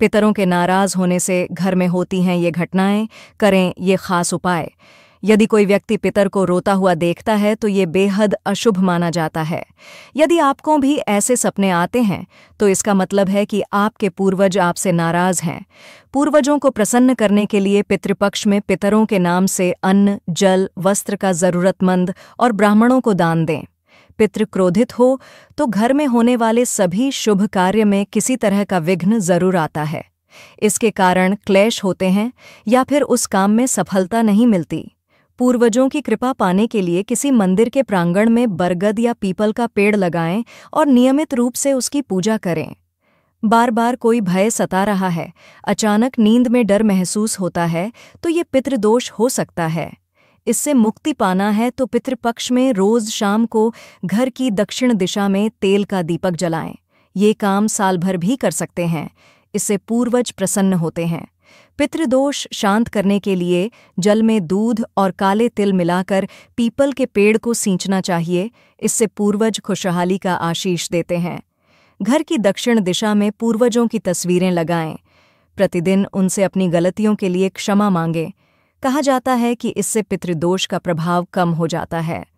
पितरों के नाराज होने से घर में होती हैं ये घटनाएं करें ये खास उपाय यदि कोई व्यक्ति पितर को रोता हुआ देखता है तो ये बेहद अशुभ माना जाता है यदि आपको भी ऐसे सपने आते हैं तो इसका मतलब है कि आपके पूर्वज आपसे नाराज हैं पूर्वजों को प्रसन्न करने के लिए पितृपक्ष में पितरों के नाम से अन्न जल वस्त्र का जरूरतमंद और ब्राह्मणों को दान दें पितृ क्रोधित हो तो घर में होने वाले सभी शुभ कार्य में किसी तरह का विघ्न जरूर आता है इसके कारण क्लेश होते हैं या फिर उस काम में सफलता नहीं मिलती पूर्वजों की कृपा पाने के लिए किसी मंदिर के प्रांगण में बरगद या पीपल का पेड़ लगाएं और नियमित रूप से उसकी पूजा करें बार बार कोई भय सता रहा है अचानक नींद में डर महसूस होता है तो ये पितृदोष हो सकता है इससे मुक्ति पाना है तो पितृपक्ष में रोज शाम को घर की दक्षिण दिशा में तेल का दीपक जलाएं ये काम साल भर भी कर सकते हैं इससे पूर्वज प्रसन्न होते हैं पितृदोष शांत करने के लिए जल में दूध और काले तिल मिलाकर पीपल के पेड़ को सींचना चाहिए इससे पूर्वज खुशहाली का आशीष देते हैं घर की दक्षिण दिशा में पूर्वजों की तस्वीरें लगाएं प्रतिदिन उनसे अपनी गलतियों के लिए क्षमा मांगें कहा जाता है कि इससे पितृदोष का प्रभाव कम हो जाता है